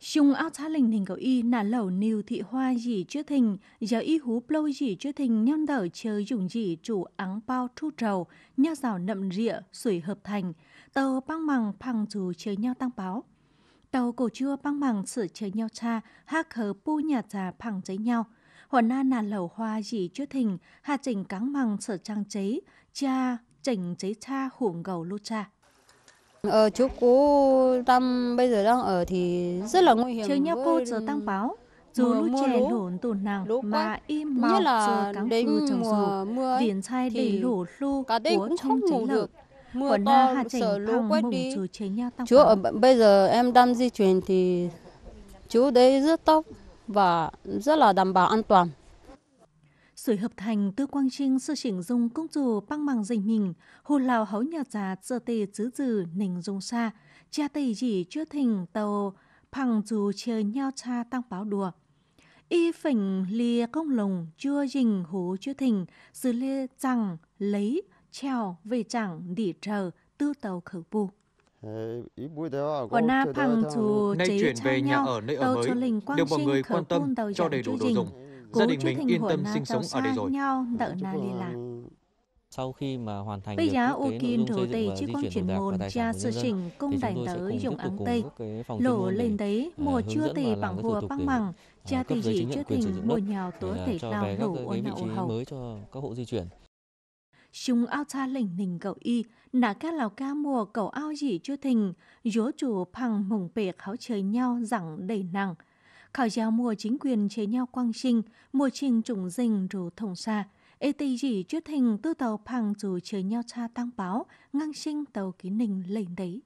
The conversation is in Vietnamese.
chung áo thá lình hình cầu y nà lẩu niu thị hoa gì chưa thình, giờ y hú plâu gì chưa thình nhon đở chờ dùng gì chủ áng bao thu trầu, nhau rào nậm rịa, sủi hợp thành, tàu băng mằng phẳng dù chơi nhau tăng báo. Tàu cổ chưa băng mằng sự chơi nhau cha, hát khờ pu nhà già phẳng giấy nhau. Hồn na nà lẩu hoa gì chưa thình, hà chỉnh cáng mằng sở trang chế, cha chỉnh chế cha hủ ngầu lô cha. Ở ờ, chỗ cô Tâm bây giờ đang ở thì rất là nguy hiểm. Trường nhau cô giờ tăng báo dù mưa lúc trẻ lổn tổn nặng mà im mạo rồi cắn cứ trồng dù điển sai để lổ lu của trong chính lực mưa to sở lũ quét đi chú ở bây giờ em đang di chuyển thì chú đấy rất tóc và rất là đảm bảo an toàn rồi hợp thành tư quang trinh sơ chỉnh dùng công chủ băng bằng dành mình, hồ lào hấu nhà già sơ tê chứ dừ nình dùng xa, cha tây chỉ chưa thình tàu phẳng dù chờ nhau cha tăng báo đùa. Y phỉnh lìa công lồng chưa dình hú chưa thình, sứ lê chẳng lấy treo về chẳng đỉ trờ tư tàu khử ờ, bù. Quả na phẳng dù chế cha nhau, tàu cho lình quang trinh khử bùn tàu cho đầy đủ đồ dùng gia đình mình yên tâm sinh sống ở đây rồi. Sau khi mà hoàn thành Bây giá ô kim rổ tê chứ con chuyển môn cha sự trình công đảnh tới dùng áng tê. Lỗ lên đấy mùa chưa tê bằng hùa băng mằng, cha tê gì chưa thình mùa nhào thể nào đủ lỗ ôn nạo hầu. Mới cho các hộ di chuyển chúng ao cha lỉnh nình cậu y nã các lào ca mùa cậu ao gì chưa thình dúa chủ phằng mùng bệt kháo trời nhau rằng đầy nặng Khảo 考 giáo mùa chính quyền chế nhau quang sinh, mùa trình trùng dình rủ thông xa. Ê tì chỉ trước hình tư tàu phàng dù chế nhau cha tăng báo, ngang sinh tàu ký ninh lệnh đấy.